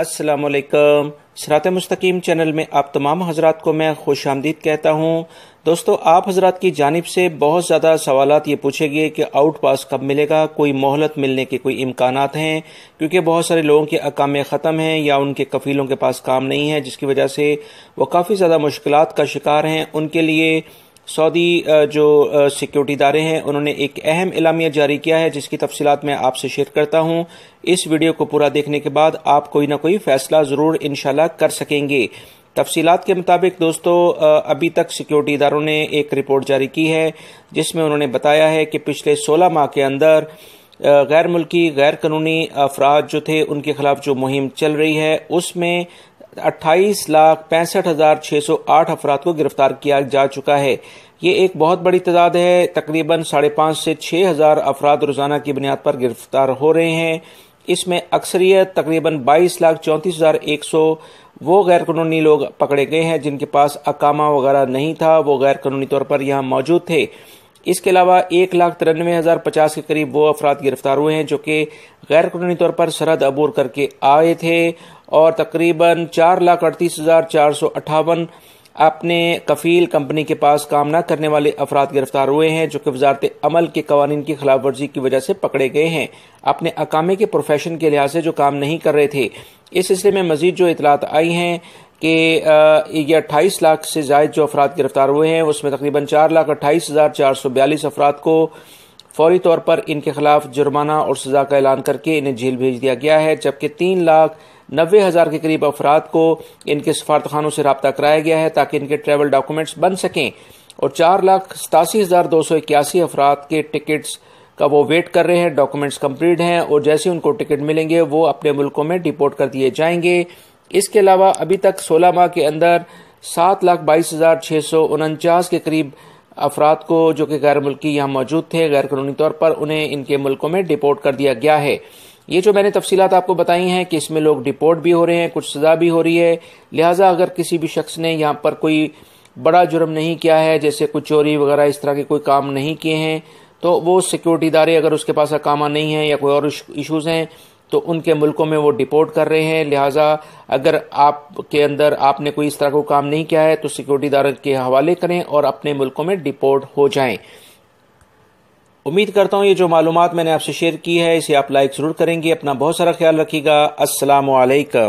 السلام علیکم سرات مستقیم چینل میں آپ تمام حضرات کو میں خوش آمدید کہتا ہوں دوستو آپ حضرات کی جانب سے بہت زیادہ سوالات یہ پوچھے گئے کہ آؤٹ پاس کب ملے گا کوئی مہلت ملنے کے کوئی امکانات ہیں کیونکہ بہت سارے لوگوں کے اکامے ختم ہیں یا ان کے کفیلوں کے پاس کام نہیں ہے جس کی وجہ سے وہ کافی زیادہ مشکلات کا شکار ہیں ان کے لیے سعودی جو سیکیورٹی دارے ہیں انہوں نے ایک اہم اعلامیہ جاری کیا ہے جس کی تفصیلات میں آپ سے شیئر کرتا ہوں اس ویڈیو کو پورا دیکھنے کے بعد آپ کوئی نہ کوئی فیصلہ ضرور انشاءاللہ کر سکیں گے تفصیلات کے مطابق دوستو ابھی تک سیکیورٹی اداروں نے ایک رپورٹ جاری کی ہے جس میں انہوں نے بتایا ہے کہ پچھلے سولہ ماہ کے اندر غیر ملکی غیر قانونی افراد جو تھے ان کے خلاف جو مہم چل رہی ہے اس میں اٹھائیس لاکھ پینسٹھ ہزار چھ سو آٹھ افراد کو گرفتار کیا جا چکا ہے یہ ایک بہت بڑی تعداد ہے تقریباً ساڑھے پانچ سے چھ ہزار افراد روزانہ کی بنیاد پر گرفتار ہو رہے ہیں اس میں اکثریت تقریباً بائیس لاکھ چونتیس ہزار ایک سو وہ غیر قانونی لوگ پکڑے گئے ہیں جن کے پاس اقامہ وغیرہ نہیں تھا وہ غیر قانونی طور پر یہاں موجود تھے اس کے علاوہ ایک لاکھ ترانوے ہزار پچاس کے قریب وہ افراد گرفتار ہوئے ہیں جو کہ غیر قانونی طور پر سرحد عبور کر کے آئے تھے اور تقریباً چار لاکھ اڑتیس ہزار چار سو اٹھاون اپنے کفیل کمپنی کے پاس کام نہ کرنے والے افراد گرفتار ہوئے ہیں جو کہ وزارت عمل کے قوانین کی خلاف ورزی کی وجہ سے پکڑے گئے ہیں اپنے اقامے کے پروفیشن کے لحاظ سے جو کام نہیں کر رہے تھے اس سلسلے میں مزید جو اطلاعات آئی ہیں کہ یہ اٹھائیس لاکھ سے زائد جو افراد گرفتار ہوئے ہیں اس میں تقریباً چار لاکھ اٹھائیس ہزار چار سو بیالیس افراد کو فوری طور پر ان کے خلاف جرمانہ اور سزا کا اعلان کر کے انہیں جیل بھیج دیا گیا ہے جبکہ تین لاکھ نوے ہزار کے قریب افراد کو ان کے سفارت خانوں سے رابطہ کرایا گیا ہے تاکہ ان کے ٹریول ڈاکومنٹس بن سکیں اور چار لاکھ ستاسی ہزار دو سو اکیاسی افراد کے ٹکٹس کا وہ ویٹ کر رہے ہیں ڈاکومنٹس کمپلیٹ ہیں اور جیسے ان کو ٹکٹ ملیں گے وہ اپنے ملکوں میں ڈپورٹ کر دیے جائیں گے اس کے علاوہ ابھی تک سولہ ماہ کے اندر سات لاکھ بائیس ہزار چھ سو انچاس کے قریب افراد کو جو کہ غیر ملکی یہاں موجود تھے غیر قانونی طور پر انہیں ان کے ملکوں میں ڈپورٹ کر دیا گیا ہے یہ جو میں نے تفصیلات آپ کو بتائی ہیں کہ اس میں لوگ ڈپورٹ بھی ہو رہے ہیں کچھ سزا بھی ہو رہی ہے لہٰذا اگر کسی بھی شخص نے یہاں پر کوئی بڑا جرم نہیں کیا ہے جیسے کوئی چوری وغیرہ اس طرح کے کوئی کام نہیں کیے ہیں تو وہ سیکیورٹی ادارے اگر اس کے پاس کا نہیں ہیں یا کوئی اور ایشوز ہیں تو ان کے ملکوں میں وہ ڈپورٹ کر رہے ہیں لہٰذا اگر آپ کے اندر آپ نے کوئی اس طرح کا کام نہیں کیا ہے تو سیکیورٹی ادارے کے حوالے کریں اور اپنے ملکوں میں ڈپورٹ ہو جائیں امید کرتا ہوں یہ جو معلومات میں نے آپ سے شیئر کی ہے اسے آپ لائک ضرور کریں گے اپنا بہت سارا خیال رکھیے گا السلام علیکم